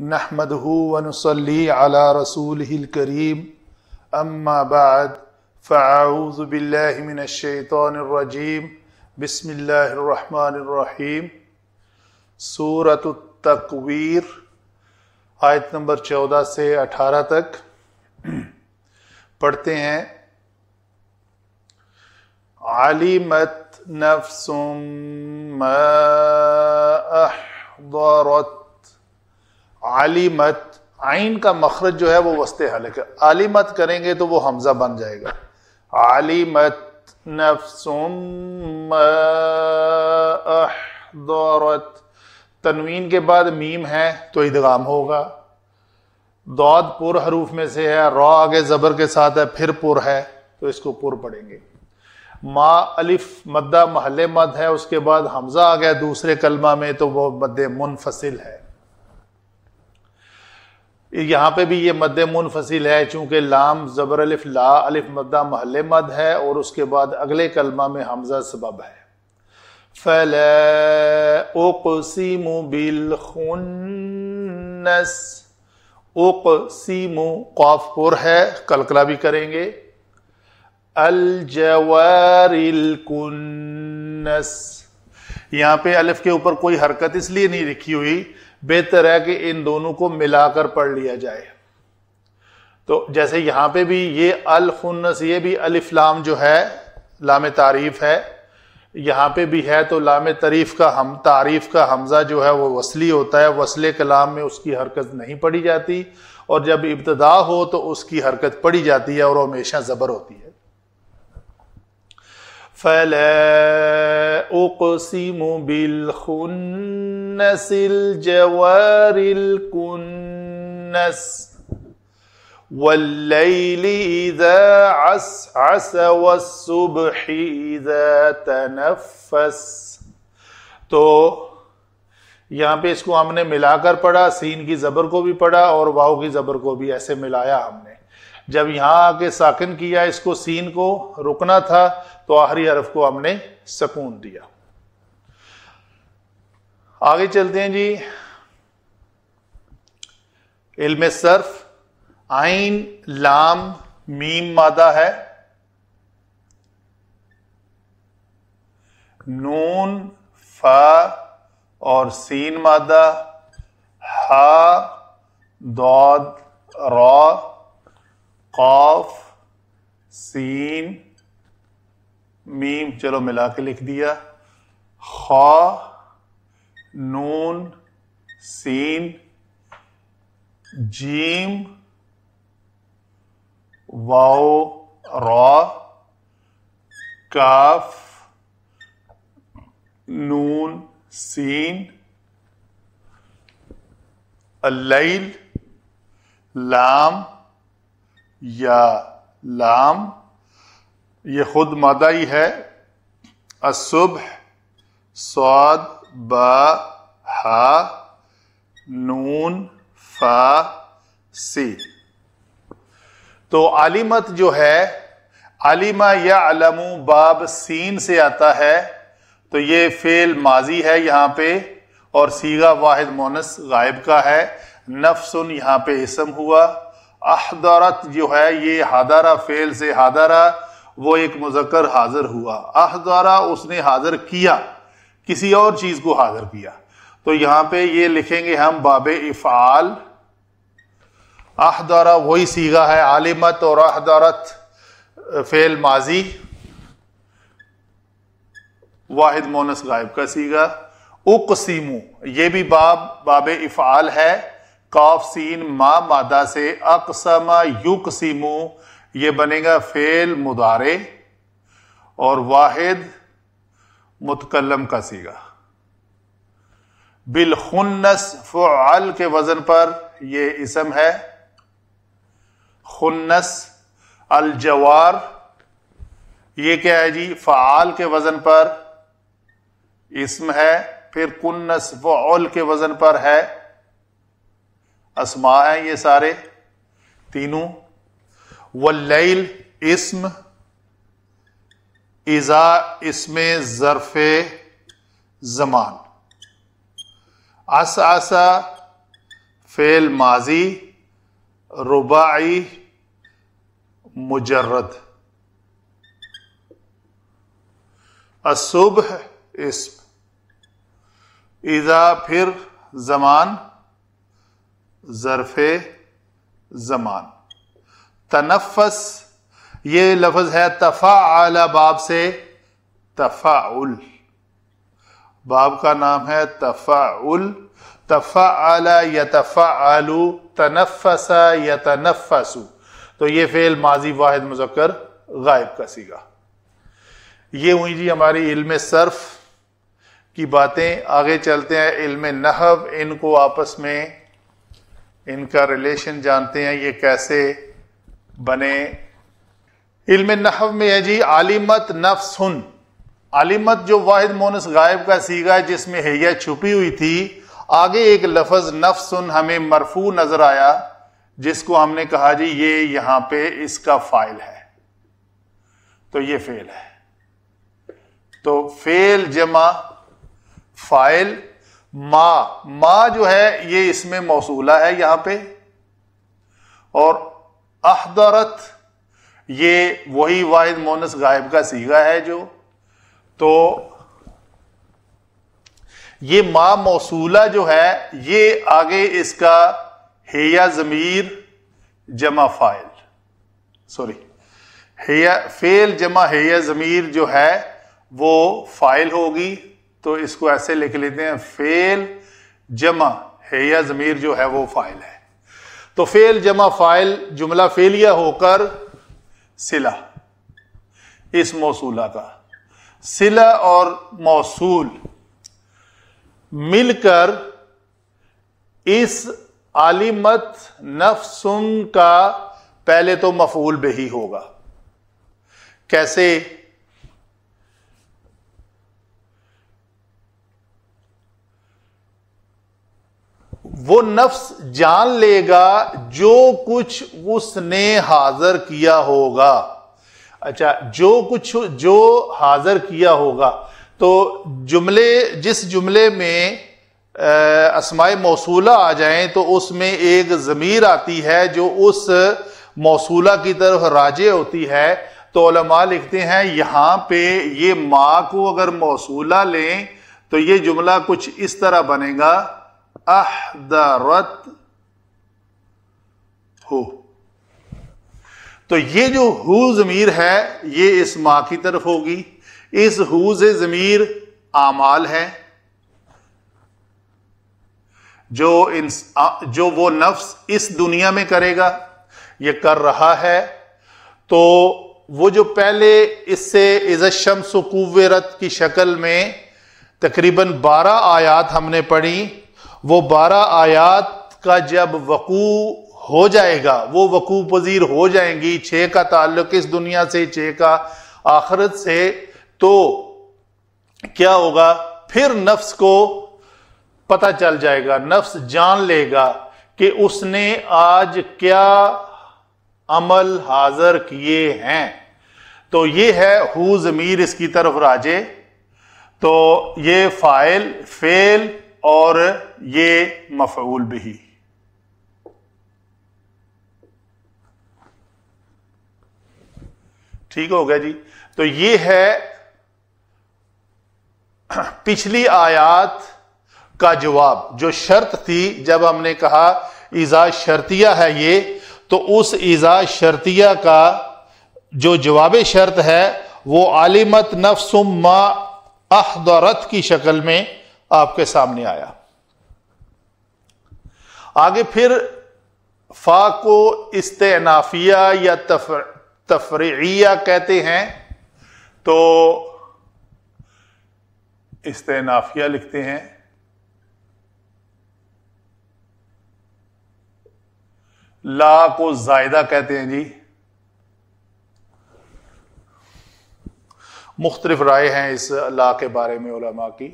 नहमदहू वनसली अला रसूल करीम अम्मा बाद फ़ाऊज़बिल्लिमिनशैतरजीम बसमीम सूरत तकवीर आयत नंबर चौदह से अठारह तक पढ़ते हैं आलिमत नफसुम अहदरत आलिमत आइन का मखरज जो है वो वस्ते हल है आलिमत करेंगे तो वो हमजा बन जाएगा आलिमत नफसुमरत तनवीन के बाद मीम है तो इदगाम होगा दौद पुर हरूफ में से है रॉ आगे ज़बर के साथ है फिर पुर है तो इसको पुर पढ़ेंगे मा अलिफ मद्दा महल मद है उसके बाद हमजा आ गया दूसरे कलमा में तो वो मद मुनफसिल है यहाँ पे भी ये मद मुनफसिल है चूँकि लाम ज़बर अलिफ ला अलिफ मद्दा महल मद है और उसके बाद अगले कलमा में हमजा सबब है फल ओकसीम बिल खुन्नस ओकसीम कौफ कौफपुर है कलकला भी करेंगे अल जवारिल कुन्नस यहाँ पे अलिफ के ऊपर कोई हरकत इसलिए नहीं लिखी हुई बेहतर है कि इन दोनों को मिलाकर पढ़ लिया जाए तो जैसे यहाँ पे भी ये अलखुन्नस ये भी अलिफ लाम जो है लाम तारीफ है यहाँ पे भी है तो लाम तारीफ का हम तारीफ का हमज़ा जो है वो वसली होता है वसले कलाम में उसकी हरकत नहीं पढ़ी जाती और जब इब्तदा हो तो उसकी हरकत पढ़ी जाती है और हमेशा ज़बर होती है فلا أقسم بالخنس الجوار الكنس والليل إذا عسعس والصبح إذا تنفس तो यहाँ पे इसको हमने मिलाकर पढ़ा सीन की जबर को भी पढ़ा और वाव की जबर को भी ऐसे मिलाया हमने जब यहाँ आके साकिन किया इसको सीन को रुकना था तो आखिरी हरफ को हमने सकून दिया आगे चलते हैं जी इल्म सर्फ आइन लाम मीम मादा है नून फा और सीन मादा हा दौद रॉ कौफ सीन मीम चलो मिला के लिख दिया खा नून सीन जीम वाओ रॉ काफ नून सीन अल्लैल लाम या लाम ये खुद मादा ही है असुभ स्वाद बा हा नून फा सी तो आलिमत जो है आलिमा या अलमू बाब सीन से आता है तो ये फेल माजी है यहाँ पे और सीगा वाहिद मोनस गायब का है सुन यहाँ पे इसम हुआ अहदरत जो है ये हादारा फेल से हादारा वो एक मुजक्र हाजिर हुआ अहदारा उसने हाजिर किया किसी और चीज़ को हाजिर किया तो यहां पे ये लिखेंगे हम बाब इफ़ाल अहदारा वही सीगा है आलिमत और अहदारत फेल माजी वाहिद मोनस गायब का सीगा उकसीमू ये भी बाब बाब इफ़ाल है काफ सीन मा मादा से अकसमा युक सीमू ये बनेगा फेल मुदारे और वाहिद मुतकलम का सीगा बिलखुन्नस फ़ल के वज़न पर यह इसम है खुन्नस अलजवार ये क्या है जी फ़ाल के वज़न पर इसम है फिर कुन्नस वल के वज़न पर है असमा है ये सारे तीनों लैल इसम इज़ा इसमें ज़रफ़ ज़मान अस आसा फेल माजी रुबाई मुजरद असुबह इसम इज़ा फिर ज़मान जरफे ज़मान तनफ़स ये लफज है तफ़ा आला बाब से तफा उल बाब का नाम है तफा उल तफा आला या तफा आलू तनफ़स या तनफ़सु तो ये फ़ेल माजी वाहिद मुजक्कर गायब का सीगा ये हुई जी हमारी इल्म सर्फ़ की बातें आगे चलते हैं इल्म नहव इनको आपस में इनका रिलेशन जानते हैं ये कैसे बने इल्म नहव में है जी आलिमत नफ्स हन आलिमत जो वाहिद मोनस गायब का सीगा है जिसमें हैया छुपी हुई थी आगे एक लफज सुन हमें मरफू नजर आया जिसको हमने कहा जी ये यहां पे इसका फाइल है तो ये फेल है तो फेल जमा फाइल माँ माँ जो है ये इसमें मौसूला है यहां पे और अहदरत ये वही वाहिद मोनस गायब का सीगा है जो तो ये माँ मौसूला जो है ये आगे इसका हेया जमीर जमा फाइल सॉरी हेया फेल जमा हेया जमीर जो है वो फाइल होगी तो इसको ऐसे लिख लेते हैं फेल जमा है या जमीर जो है वो फाइल है तो फेल जमा फाइल जुमला फेलिया होकर सिला इस मौसूला का सिला और मौसूल मिलकर इस आलिमत नफसुन का पहले तो मफूल बही होगा कैसे वो नफ्स जान लेगा जो कुछ उसने हाजिर किया होगा अच्छा जो कुछ जो हाजिर किया होगा तो जुमले जिस जुमले में असमाय मौसूला आ जाए तो उसमें एक ज़मीर आती है जो उस मौसूला की तरफ राजे होती है तो लिखते हैं यहाँ पे ये माँ को अगर मौसूला लें तो ये जुमला कुछ इस तरह बनेगा अहदरत हो तो ये जो हु जमीर है ये इस माँ की तरफ होगी इस हु से जमीर आमाल है जो इन जो वो नफ्स इस दुनिया में करेगा ये कर रहा है तो वो जो पहले इससे इज़शम सुकूवरत की शक्ल में तकरीबन 12 आयात हमने पढ़ी वो बारह आयात का जब वकू हो जाएगा वो वकू पजीर हो जाएंगी छः का ताल्लुक इस दुनिया से छः का आखरत से तो क्या होगा फिर नफ्स को पता चल जाएगा नफ्स जान लेगा कि उसने आज क्या अमल हाजिर किए हैं तो ये है हु ज़मीर इसकी तरफ राजे तो ये फ़ाइल फेल और ये मफूल भी ठीक हो गया जी तो ये है पिछली आयात का जवाब जो शर्त थी जब हमने कहा ईजा शर्तिया है ये तो उस ईजा शर्तिया का जो जवाब शर्त है वो आलिमत नफसुम मा अहदरत की शक्ल में आपके सामने आया आगे फिर फा को इस्तेनाफिया या तफरिया कहते हैं तो इस्तेनाफिया लिखते हैं ला को जायदा कहते हैं जी मुख्तलिफ राय हैं इस ला के बारे में उलमा की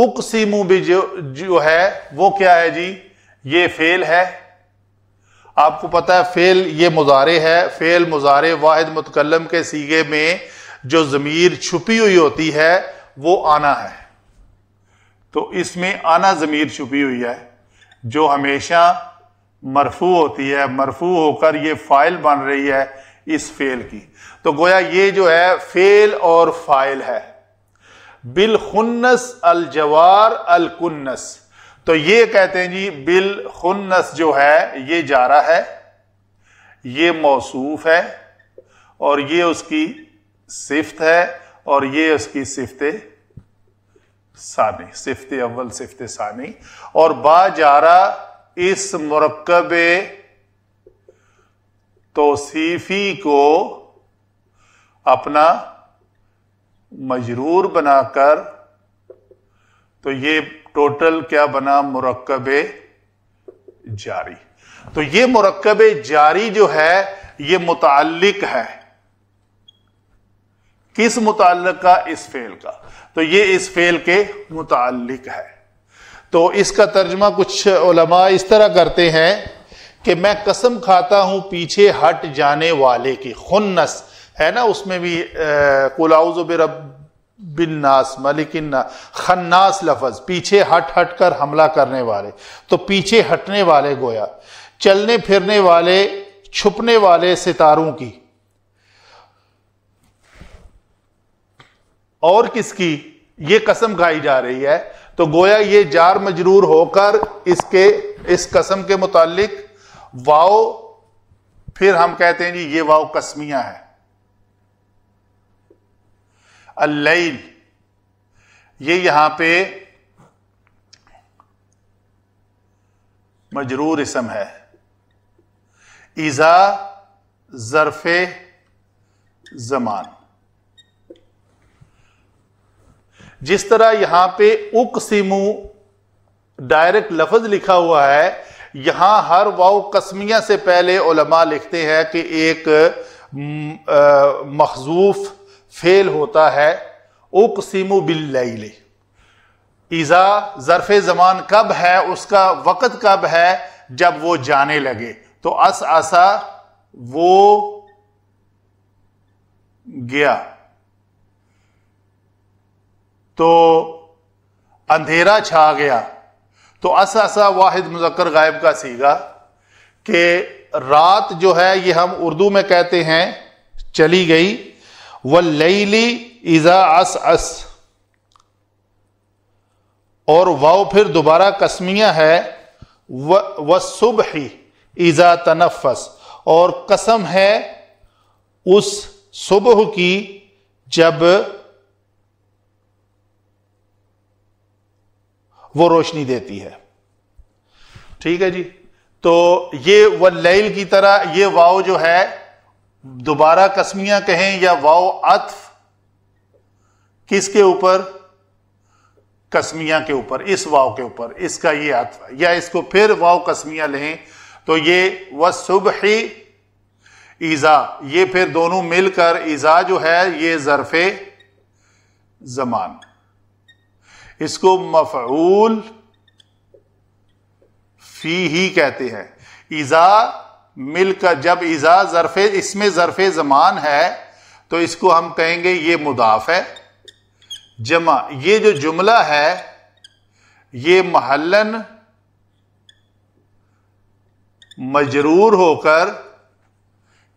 उकसीमू भी जो जो है वो क्या है जी ये फेल है आपको पता है फेल ये मुजारे है फेल मुजारे वाहिद मुतकलम के सीगे में जो ज़मीर छुपी हुई होती है वो आना है तो इसमें आना ज़मीर छुपी हुई है जो हमेशा मरफू होती है मरफू होकर ये फाइल बन रही है इस फेल की तो गोया ये जो है फेल और फाइल है बिल जवार अलजवार अलकुन्नस तो ये कहते हैं जी खुन्नस जो है ये जारा है ये मौसूफ है और ये उसकी सिफ्त है और ये उसकी सिफ्त सानी सिफ्त अव्वल सिफ्त सानी और बाजारा इस मरकब तोसीफी को अपना मजरूर बनाकर तो ये टोटल क्या बना मुरक्ब जारी तो ये मुरक्ब जारी जो है ये मुतल है किस मुतल का इस फेल का तो ये इस फेल के मुतल है तो इसका तर्जमा कुछ उलमा इस तरह करते हैं कि मैं कसम खाता हूं पीछे हट जाने वाले की खुन्नस है ना उसमें भी कुलाउज़बिरब बिन्नास मलिकन्ना खन्नास लफज पीछे हट हट कर हमला करने वाले तो पीछे हटने वाले गोया चलने फिरने वाले छुपने वाले सितारों की और किसकी ये कसम खाई जा रही है तो गोया ये जार मजरूर होकर इसके इस कसम के मुतालिक वाओ फिर हम कहते हैं जी ये वाओ कस्मिया है अल्लैल ये यहां पे मजरूर इसम है ईजा जरफे जमान जिस तरह यहां पे उकसिमू डायरेक्ट लफज लिखा हुआ है यहां हर वाव कस्मिया से पहले उलमा लिखते हैं कि एक मखजूफ फेल होता है उकसीमु बिल्लैल ईज़ा ज़रफ़ ज़मान कब है उसका वक़्त कब है जब वो जाने लगे तो अस आसा वो गया तो अंधेरा छा गया तो असा वाहिद मुजक्र गायब का सीगा कि रात जो है ये हम उर्दू में कहते हैं चली गई व लैली इज़ा अस अस और वाओ फिर दोबारा कसमिया है व सुबह इज़ा तनफस और कसम है उस सुबह की जब वो रोशनी देती है ठीक है जी तो ये व लैल की तरह ये वाव जो है दोबारा कस्मिया कहें या वाव अत्फ किसके ऊपर कस्मिया के ऊपर इस वाव के ऊपर इसका ये अत्फ या इसको फिर वाव कस्मिया लें तो ये व सुबह ईजा ये फिर दोनों मिलकर ईजा जो है ये जरफे जमान इसको मफूल फी ही कहते हैं ईजा मिलकर जब ईजा जरफे इसमें जरफे जमान है तो इसको हम कहेंगे ये मुदाफ है जमा ये जो जुमला है ये महलन मजरूर होकर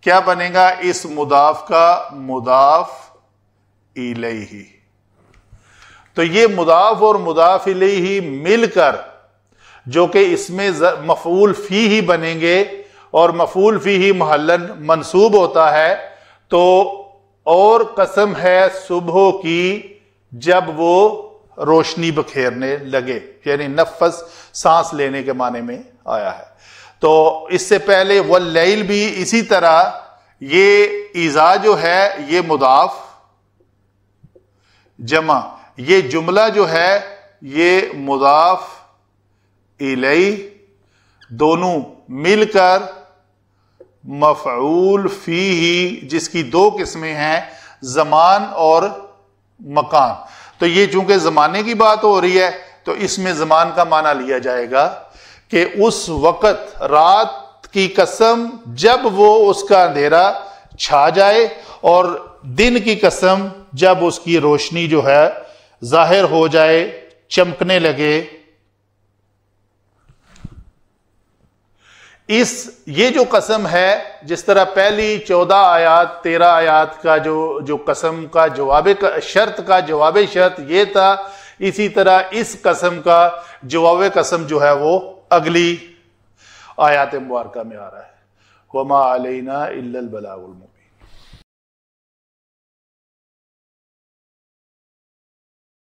क्या बनेगा इस मुदाफ का मुदाफ ही तो ये मुदाफ और मुदाफिले ही मिलकर जो कि इसमें मफूल फी ही बनेंगे और मफूल फी ही महलन मनसूब होता है तो और कसम है सुबह की जब वो रोशनी बखेरने लगे यानी नफस सांस लेने के माने में आया है तो इससे पहले व लैल भी इसी तरह ये ईजा जो है ये मुदाफ जमा ये जुमला जो है ये मुदाफ इलई दोनों मिलकर मफूल फी ही जिसकी दो किस्में हैं जमान और मकान तो ये चूंकि जमाने की बात हो रही है तो इसमें जमान का माना लिया जाएगा कि उस वक़्त रात की कसम जब वो उसका अंधेरा छा जाए और दिन की कसम जब उसकी रोशनी जो है जाहिर हो जाए चमकने लगे इस ये जो कसम है जिस तरह पहली चौदह आयात तेरह आयात का जो जो कसम का जवाब शर्त का जवाब शर्त ये था इसी तरह इस कसम का जवाब कसम जो है वो अगली आयात मुबारक में आ रहा है वमा अलैना बलाउल बलागुल